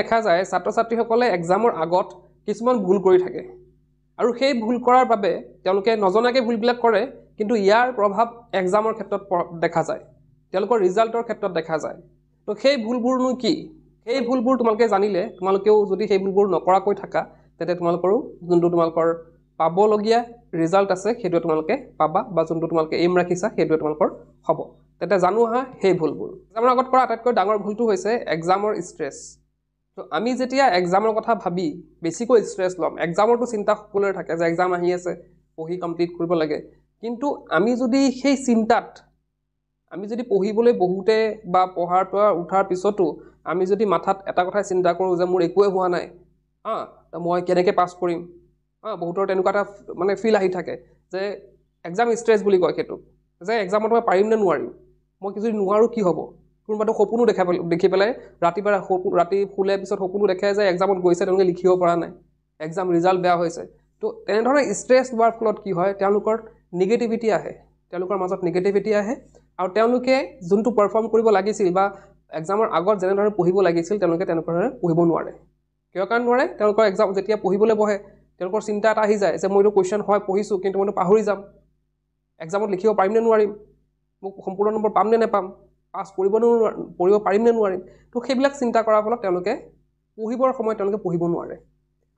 দেখা যায় ছাত্ৰ ছাত্ৰীসকলে এক্সামৰ আগত কিছুমান ভুল কৰি থাকে আৰু সেই ভুল কৰাৰ বাবে তেওঁলোকে নজনাকৈ ভুলবিলাক কৰে কিন্তু ইয়াৰ প্ৰভাৱ এক্সামৰ ক্ষেত্ৰত দেখা যায় তেওঁলোকৰ ৰিজাল্টৰ ক্ষেত্ৰত দেখা যায় তো সেই ভুলবোৰনো কি সেই ভুলবোৰ তোমালোকে জানিলে তোমালোকেও যদি সেই ভুলবোৰ নকৰাকৈ থাকা তেন্তে তোমালোকৰো যোনটো তোমালোকৰ পাবলগীয়া ৰিজাল্ট আছে সেইটোৱে তোমালোকে পাবা বা যোনটো তোমালোকে এইম ৰাখিছা সেইটোৱে তোমালোকৰ হ'ব তেন্তে জানো আহা সেই ভুলবোৰ এক্সামৰ আগত কৰা আটাইতকৈ ডাঙৰ ভুলটো হৈছে এক্সামৰ ষ্ট্ৰেছ তো আমি যেতিয়া এক্সামৰ কথা ভাবি বেছিকৈ ষ্ট্ৰেছ ল'ম এক্সামৰতো চিন্তা সকলোৰে থাকে যে এক্সাম আহি আছে পঢ়ি কমপ্লিট কৰিব লাগে কিন্তু আমি যদি সেই চিন্তাত আমি যদি পঢ়িবলৈ বহুতে বা পঢ়াৰ পৰা উঠাৰ পিছতো আমি যদি মাথাত এটা কথাই চিন্তা কৰোঁ যে মোৰ একোৱে হোৱা নাই তো মই কেনেকৈ পাছ কৰিম অঁ বহুতৰ তেনেকুৱা এটা মানে ফিল আহি থাকে যে এক্সাম ষ্ট্ৰেছ বুলি কয় সেইটো যে এক্সামত মই পাৰিম নে নোৱাৰিম মই যদি নোৱাৰোঁ কি হ'ব কোনোবাটো সপোনো দেখা পেলাই দেখি পেলাই ৰাতিপুৱা ৰাতি শুলে পিছত সপোনো দেখাই যায় এক্সামত গৈছে তেওঁলোকে লিখিব পৰা নাই এক্সাম ৰিজাল্ট বেয়া হৈছে তো তেনেধৰণে ষ্ট্ৰেছ হোৱাৰ ফলত কি হয় তেওঁলোকৰ নিগেটিভিটি আহে তেওঁলোকৰ মাজত নিগেটিভিটি আহে আৰু তেওঁলোকে যোনটো পাৰফৰ্ম কৰিব লাগিছিল বা এক্সামৰ আগত যেনেধৰণে পঢ়িব লাগিছিল তেওঁলোকে তেনেকুৱা ধৰণে পঢ়িব নোৱাৰে কিয় কাৰণ নোৱাৰে তেওঁলোকৰ এক্সাম যেতিয়া পঢ়িবলৈ বহে তেওঁলোকৰ চিন্তা এটা আহি যায় যে মই এইটো কুৱেশ্যন হয় পঢ়িছোঁ কিন্তু মইতো পাহৰি যাম এক্সামত লিখিব পাৰিম নে নোৱাৰিম মোক সম্পূৰ্ণ নম্বৰ পাম নে নেপাম পাছ কৰিব নোৱাৰ পঢ়িব পাৰিম নে নোৱাৰিম তো সেইবিলাক চিন্তা কৰাৰ ফলত তেওঁলোকে পঢ়িবৰ সময়ত তেওঁলোকে পঢ়িব নোৱাৰে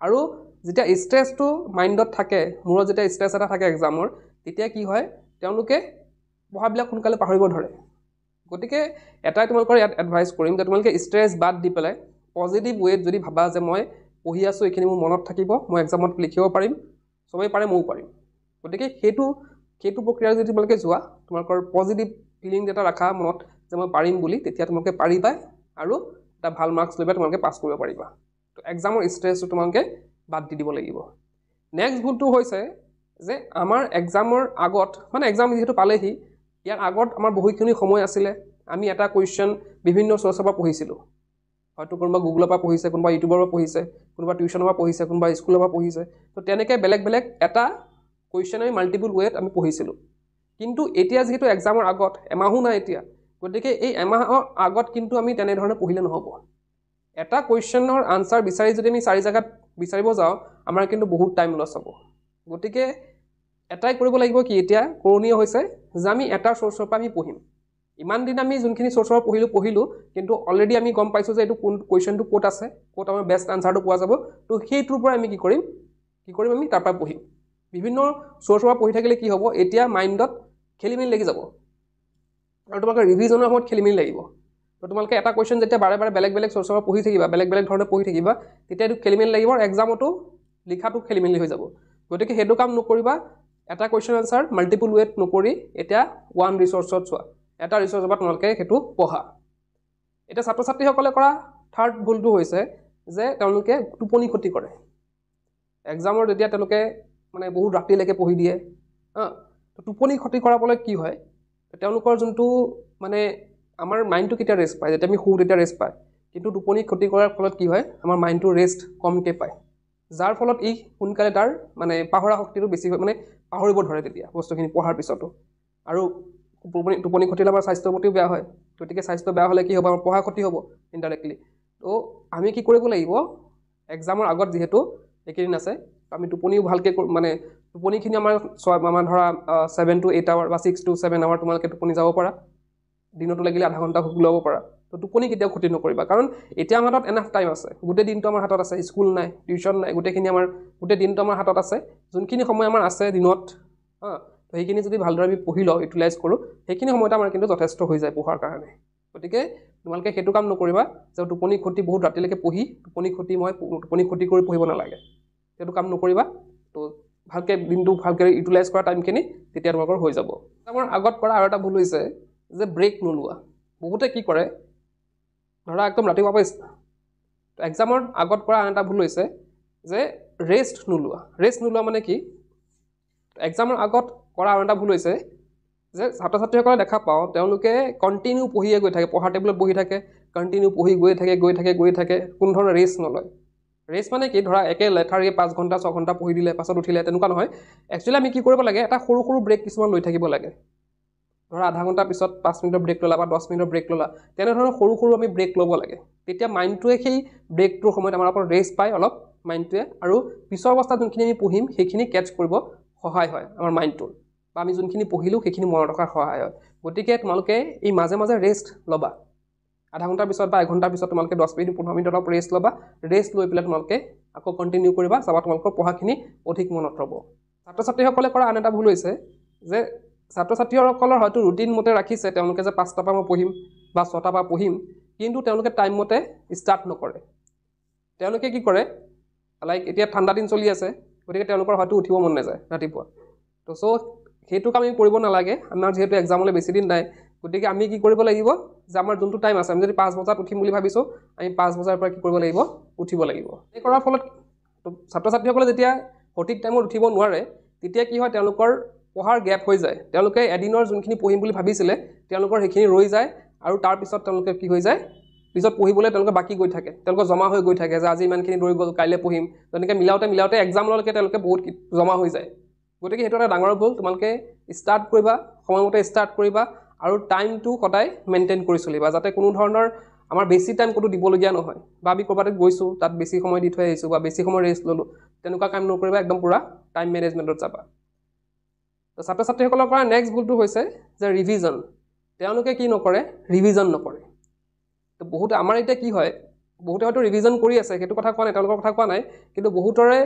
আৰু যেতিয়া ষ্ট্ৰেছটো মাইণ্ডত থাকে মূৰত যেতিয়া ষ্ট্ৰেছ এটা থাকে এক্সামৰ তেতিয়া কি হয় তেওঁলোকে পঢ়াবিলাক সোনকালে পাহৰিব ধৰে গতিকে এটাই তোমালোকৰ ইয়াত এডভাইচ কৰিম যে তোমালোকে ষ্ট্ৰেছ বাদ দি পেলাই পজিটিভ ৱেত যদি ভাবা যে মই পঢ়ি আছোঁ এইখিনি মোৰ মনত থাকিব মই এক্সামত লিখিব পাৰিম চবেই পাৰে ময়ো পাৰিম গতিকে সেইটো সেইটো প্ৰক্ৰিয়াৰে যদি তোমালোকে যোৱা তোমালোকৰ পজিটিভ ফিলিং এটা ৰাখা মনত যে মই পাৰিম বুলি তেতিয়া তোমালোকে পাৰিবাই আৰু এটা ভাল মাৰ্কছ লৈ পেলাই তোমালোকে পাছ কৰিব পাৰিবা তো এক্সামৰ ষ্ট্ৰেছটো তোমালোকে বাদ দি দিব লাগিব নেক্সট ভুলটো হৈছে যে আমাৰ এক্সামৰ আগত মানে এক্সাম যিহেতু পালেহি ইয়াৰ আগত আমাৰ বহুখিনি সময় আছিলে আমি এটা কুৱেশ্যন বিভিন্ন চ'ৰ্চৰ পৰা পঢ়িছিলোঁ হয়তো কোনোবা গুগলৰ পৰা পঢ়িছে কোনোবা ইউটিউবৰ পৰা পঢ়িছে কোনোবা টিউশ্যনৰ পৰা পঢ়িছে কোনোবা স্কুলৰ পৰা পঢ়িছে তো তেনেকৈ বেলেগ বেলেগ এটা কুৱেশ্যন আমি মাল্টিপুল ৱেত আমি পঢ়িছিলোঁ কিন্তু এতিয়া যিহেতু এক্সামৰ আগত এমাহো নাই এতিয়া গতিকে এই এমাহৰ আগত কিন্তু আমি তেনেধৰণে পঢ়িলে নহ'ব এটা কুৱেশ্যনৰ আনচাৰ বিচাৰি যদি আমি চাৰি জেগাত বিচাৰিব যাওঁ আমাৰ কিন্তু বহুত টাইম লছ হ'ব গতিকে এটাই কৰিব লাগিব কি এতিয়া কৰণীয় হৈছে যে আমি এটা চ'ৰ্চৰ পৰা আমি পঢ়িম ইমান দিন আমি যোনখিনি চ'ৰ্চৰ পৰা পঢ়িলোঁ পঢ়িলোঁ কিন্তু অলৰেডি আমি গম পাইছোঁ যে এইটো কোন কুৱেশ্যনটো ক'ত আছে ক'ত আমাৰ বেষ্ট আনচাৰটো পোৱা যাব তো সেইটোৰ পৰা আমি কি কৰিম কি কৰিম আমি তাৰ পৰা পঢ়িম বিভিন্ন চ'ৰ্চৰ পৰা পঢ়ি থাকিলে কি হ'ব এতিয়া মাইণ্ডত খেলি মেলি লাগি যাব আৰু তোমালোকে ৰিভিজনৰ সময়ত খেলি মেলি লাগিব তো তোমালোকে এটা কুৱেশ্যন যেতিয়া বাৰে বাৰে বেলেগ বেলেগ চৰ্চৰ পঢ়ি থাকিবা বেলেগ বেলেগ ধৰণে পঢ়ি থাকিবা তেতিয়া এইটো খেলি মেলি লাগিব আৰু এক্সামতো লিখাটো খেলি মেলি হৈ যাব গতিকে সেইটো কাম নকৰিবা এটা কুৱেশ্যন আনচাৰ মাল্টিপুল ৱেট নকৰি এতিয়া ওৱান ৰিচৰ্চত চোৱা এটা ৰিচৰ্চৰ পৰা তোমালোকে সেইটো পঢ়া এতিয়া ছাত্ৰ ছাত্ৰীসকলে কৰা থাৰ্ড ভুলটো হৈছে যে তেওঁলোকে টোপনি ক্ষতি কৰে এক্সামৰ যেতিয়া তেওঁলোকে মানে বহুত ৰাতিলৈকে পঢ়ি দিয়ে হা টোপনি ক্ষতি কৰাবলৈ কি হয় তেওঁলোকৰ যোনটো মানে আমাৰ মাইণ্ডটো কেতিয়া ৰেষ্ট পায় যেতিয়া আমি শুওঁ তেতিয়া ৰেষ্ট পায় কিন্তু টোপনি ক্ষতি কৰাৰ ফলত কি হয় আমাৰ মাইণ্ডটো ৰেষ্ট কমকৈ পায় যাৰ ফলত ই সোনকালে তাৰ মানে পাহৰা শক্তিটো বেছি হয় মানে পাহৰিব ধৰে তেতিয়া বস্তুখিনি পঢ়াৰ পিছতো আৰু টোপনি টোপনি ঘটিলে আমাৰ স্বাস্থ্যৰ প্ৰতিও বেয়া হয় গতিকে স্বাস্থ্য বেয়া হ'লে কি হ'ব আমাৰ পঢ়া ক্ষতি হ'ব ইণ্টাৰেক্টলি ত' আমি কি কৰিব লাগিব এক্সামৰ আগত যিহেতু এইকেইদিন আছে আমি টোপনিও ভালকৈ মানে টোপনিখিনি আমাৰ চোৱা আমাৰ ধৰা ছেভেন টু এইট আৱাৰ বা ছিক্স টু ছেভেন আৱাৰ তোমালোকে টোপনি যাব পাৰা দিনতো লাগিলে আধা ঘণ্টা শুক ল'ব পাৰা ত' টোপনি কেতিয়াও ক্ষতি নকৰিবা কাৰণ এতিয়া আমাৰ হাতত এনাফ টাইম আছে গোটেই দিনটো আমাৰ হাতত আছে স্কুল নাই টিউশ্যন নাই গোটেইখিনি আমাৰ গোটেই দিনটো আমাৰ হাতত আছে যোনখিনি সময় আমাৰ আছে দিনত হাঁ তো সেইখিনি যদি ভালদৰে আমি পঢ়ি লওঁ ইউটিলাইজ কৰোঁ সেইখিনি সময়তে আমাৰ কিন্তু যথেষ্ট হৈ যায় পঢ়াৰ কাৰণে গতিকে তোমালোকে সেইটো কাম নকৰিবা যে টোপনি ক্ষতি বহুত ৰাতিলৈকে পঢ়ি টোপনি ক্ষতি মই টোপনি ক্ষতি কৰি পঢ়িব নালাগে সেইটো কাম নকৰিবা ত' ভালকৈ দিনটো ভালকৈ ইউটিলাইজ কৰা টাইমখিনি তেতিয়া তোমালোকৰ হৈ যাব আমাৰ আগত কৰা আৰু এটা ভুল হৈছে যে ব্ৰেক নোলোৱা বহুতে কি কৰে ধৰা একদম ৰাতিপুৱা পৰা এক্সামৰ আগত কৰা আন এটা ভুল হৈছে যে ৰেষ্ট নোলোৱা ৰেষ্ট নোলোৱা মানে কি এক্সামৰ আগত কৰা আৰু এটা ভুল হৈছে যে ছাত্ৰ ছাত্ৰীসকলে দেখা পাওঁ তেওঁলোকে কণ্টিনিউ পঢ়িয়ে গৈ থাকে পঢ়াৰ টেবুলত বহি থাকে কণ্টিনিউ পঢ়ি গৈ থাকে গৈ থাকে গৈ থাকে কোনো ধৰণৰ ৰেষ্ট নলয় ৰেষ্ট মানে কি ধৰা একে লেঠাৰিয়ে পাঁচ ঘণ্টা ছঘণ্টা পঢ়ি দিলে পাছত উঠিলে তেনেকুৱা নহয় একচুৱেলি আমি কি কৰিব লাগে এটা সৰু সৰু ব্ৰেক কিছুমান লৈ থাকিব লাগে ধৰা আধা ঘণ্টাৰ পিছত পাঁচ মিনিটৰ ব্ৰেক ল'লা বা দহ মিনিটৰ ব্ৰেক ল'লা তেনেধৰণৰ সৰু সৰু আমি ব্ৰেক ল'ব লাগে তেতিয়া মাইণ্ডটোৱে সেই ব্ৰেকটোৰ সময়ত আমাৰ অকণ ৰেষ্ট পায় অলপ মাইণ্ডটোৱে আৰু পিছৰ অৱস্থাত যোনখিনি আমি পঢ়িম সেইখিনি কেটছ কৰিব সহায় হয় আমাৰ মাইণ্ডটোৰ বা আমি যোনখিনি পঢ়িলোঁ সেইখিনি মনত ৰখাৰ সহায় হয় গতিকে তোমালোকে এই মাজে মাজে ৰেষ্ট ল'বা আধা ঘণ্টাৰ পিছত বা এঘণ্টাৰ পিছত তোমালোকে দহ মিনিট পোন্ধৰ মিনিট অলপ ৰেষ্ট ল'বা ৰেষ্ট লৈ পেলাই তোমালোকে আকৌ কণ্টিনিউ কৰিবা চাবা তোমালোকৰ পঢ়াখিনি অধিক মনত ৰ'ব ছাত্ৰ ছাত্ৰীসকলে কৰা আন এটা ভুল হৈছে যে ছাত্ৰ ছাত্ৰীসকলৰ হয়তো ৰুটিন মতে ৰাখিছে তেওঁলোকে যে পাঁচটাৰ পৰা মই পঢ়িম বা ছটাৰ পৰা পঢ়িম কিন্তু তেওঁলোকে টাইমমতে ষ্টাৰ্ট নকৰে তেওঁলোকে কি কৰে লাইক এতিয়া ঠাণ্ডা দিন চলি আছে গতিকে তেওঁলোকৰ হয়তো উঠিব মন নাযায় ৰাতিপুৱা তো চ' সেইটো কাম আমি কৰিব নালাগে আমাৰ যিহেতু এক্সামলৈ বেছিদিন নাই গতিকে আমি কি কৰিব লাগিব যে আমাৰ যোনটো টাইম আছে আমি যদি পাঁচ বজাত উঠিম বুলি ভাবিছোঁ আমি পাঁচ বজাৰ পৰা কি কৰিব লাগিব উঠিব লাগিব এই কৰাৰ ফলত ছাত্ৰ ছাত্ৰীসকলে যেতিয়া সঠিক টাইমত উঠিব নোৱাৰে তেতিয়া কি হয় তেওঁলোকৰ পঢ়াৰ গেপ হৈ যায় তেওঁলোকে এদিনৰ যোনখিনি পঢ়িম বুলি ভাবিছিলে তেওঁলোকৰ সেইখিনি ৰৈ যায় আৰু তাৰপিছত তেওঁলোকে কি হৈ যায় পিছত পঢ়িবলৈ তেওঁলোকে বাকী গৈ থাকে তেওঁলোকে জমা হৈ গৈ থাকে যে আজি ইমানখিনি দৌৰি গ'ল কাইলৈ পঢ়িম তেনেকৈ মিলাওঁতে মিলাওঁতে একজামলৈকে তেওঁলোকে বহুত জমা হৈ যায় গতিকে সেইটো এটা ডাঙৰ ভুল তোমালোকে ষ্টাৰ্ট কৰিবা সময়মতে ষ্টাৰ্ট কৰিবা আৰু টাইমটো সদায় মেইনটেইন কৰি চলিবা যাতে কোনো ধৰণৰ আমাৰ বেছি টাইম ক'তো দিবলগীয়া নহয় বা আমি ক'ৰবাত গৈছোঁ তাত বেছি সময় দি থৈ আহিছোঁ বা বেছি সময় ৰেষ্ট ল'লোঁ তেনেকুৱা কাম নকৰিবা একদম পূৰা টাইম মেনেজমেণ্টত যাবা তো ছাত্ৰ ছাত্ৰীসকলৰ পৰা নেক্সট ভুলটো হৈছে যে ৰিভিজন তেওঁলোকে কি নকৰে ৰিভিজন নকৰে তো বহুতে আমাৰ এতিয়া কি হয় বহুতে হয়তো ৰিভিজন কৰি আছে সেইটো কথা কোৱা নাই তেওঁলোকৰ কথা কোৱা নাই কিন্তু বহুতৰে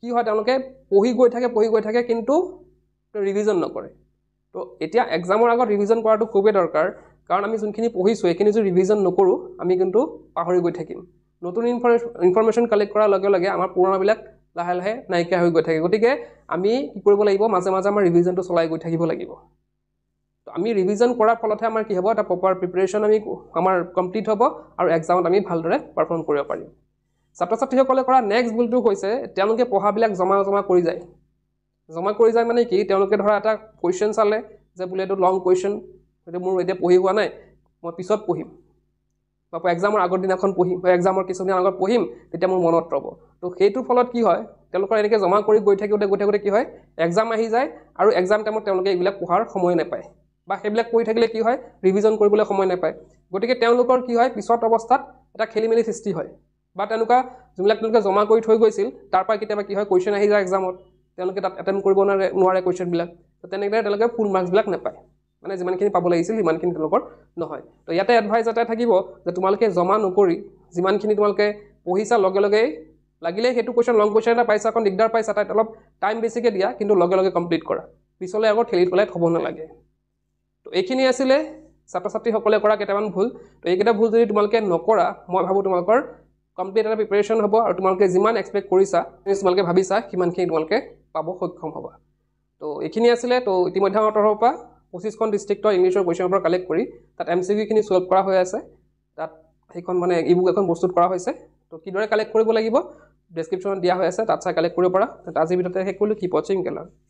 কি হয় তেওঁলোকে পঢ়ি গৈ থাকে পঢ়ি গৈ থাকে কিন্তু ৰিভিজন নকৰে তো এতিয়া এক্সামৰ আগত ৰিভিজন কৰাটো খুবেই দৰকাৰ কাৰণ আমি যোনখিনি পঢ়িছোঁ সেইখিনি যদি ৰিভিজন নকৰোঁ আমি কিন্তু পাহৰি গৈ থাকিম নতুন ইনফৰ ইনফৰ্মেশ্যন কালেক্ট কৰাৰ লগে লগে আমাৰ পুৰণাবিলাক লাহে লাহে নাইকিয়া হৈ গৈ থাকে গতিকে আমি কি কৰিব লাগিব মাজে মাজে আমাৰ ৰিভিজনটো চলাই গৈ থাকিব লাগিব তো আমি ৰিভিজন কৰাৰ ফলতহে আমাৰ কি হ'ব এটা প্ৰপাৰ প্ৰিপেৰেশ্যন আমি আমাৰ কমপ্লিট হ'ব আৰু এক্সামত আমি ভালদৰে পাৰফৰ্ম কৰিব পাৰিম ছাত্ৰ ছাত্ৰীসকলে কৰা নেক্সট ভুলটো হৈছে তেওঁলোকে পঢ়াবিলাক জমা জমা কৰি যায় জমা কৰি যায় মানে কি তেওঁলোকে ধৰা এটা কুৱেশ্যন চালে যে বোলে এইটো লং কুৱেশ্যন সেইটো মোৰ এতিয়া পঢ়ি হোৱা নাই মই পিছত পঢ়িম বা একজামৰ আগৰ দিনাখন পঢ়িম বা একজামৰ কিছুদিন আগত পঢ়িম তেতিয়া মোৰ মনত ৰ'ব তো সেইটোৰ ফলত কি হয় তেওঁলোকৰ এনেকৈ জমা কৰি গৈ থাকোঁতে গৈ থাকোঁতে কি হয় এক্সাম আহি যায় আৰু এক্সাম টাইমত তেওঁলোকে এইবিলাক পঢ়াৰ সময় নাপায় বা সেইবিলাক কৰি থাকিলে কি হয় ৰিভিজন কৰিবলৈ সময় নাপায় গতিকে তেওঁলোকৰ কি হয় পিছত অৱস্থাত এটা খেলি মেলি সৃষ্টি হয় বা তেনেকুৱা যোনবিলাক তেওঁলোকে জমা কৰি থৈ গৈছিল তাৰপৰা কেতিয়াবা কি হয় কুৱেশ্যন আহি যায় এক্সামত তেওঁলোকে তাত এটেম্প কৰিব নোৱাৰে নোৱাৰে কুৱেশ্যনবিলাক তো তেনেকৈ তেওঁলোকে ফুল মাৰ্কছবিলাক নাপায় মানে যিমানখিনি পাব লাগিছিল সিমানখিনি তেওঁলোকৰ নহয় তো ইয়াতে এডভাইজ এটাই থাকিব যে তোমালোকে জমা নকৰি যিমানখিনি তোমালোকে পঢ়িছা লগে লগেই লাগিলে সেইটো কুৱেশ্যন লং কুৱেশ্যন এটা পাইছা অকণ দিগদাৰ পাইছা তাত অলপ টাইম বেছিকৈ দিয়া কিন্তু লগে লগে কমপ্লিট কৰা পিছলৈ আকৌ ঠেলি পেলাই থ'ব নালাগে তো এইখিনি আছিলে ছাত্ৰ ছাত্ৰীসকলে কৰা কেইটামান ভুল তো এইকেইটা ভুল যদি তোমালোকে নকৰা মই ভাবোঁ তোমালোকৰ কমপ্লিট এটা প্ৰিপেৰেশ্যন হ'ব আৰু তোমালোকে যিমান এক্সপেক্ট কৰিছা তোমালোকে ভাবিছা সিমানখিনি তোমালোকে পাব সক্ষম হ'বা তো এইখিনি আছিলে তো ইতিমধ্যে আমাৰ তৰফৰ পৰা পঁচিছখন ডিষ্ট্ৰিক্টৰ ইংলিছৰ কুৱেশ্যনৰ পৰা কালেক্ট কৰি তাত এম চি কিউখিনি চল্ভ কৰা হৈ আছে তাত সেইখন মানে ই বুক এখন প্ৰস্তুত কৰা হৈছে তো কিদৰে কালেক্ট কৰিব লাগিব ডেছক্ৰিপশ্যনত দিয়া হৈ আছে তাত চাই কালেক্ট কৰিব পৰা তাত আজিৰ ভিতৰতে শেষ কৰিলোঁ কি পচিং গেলাৰ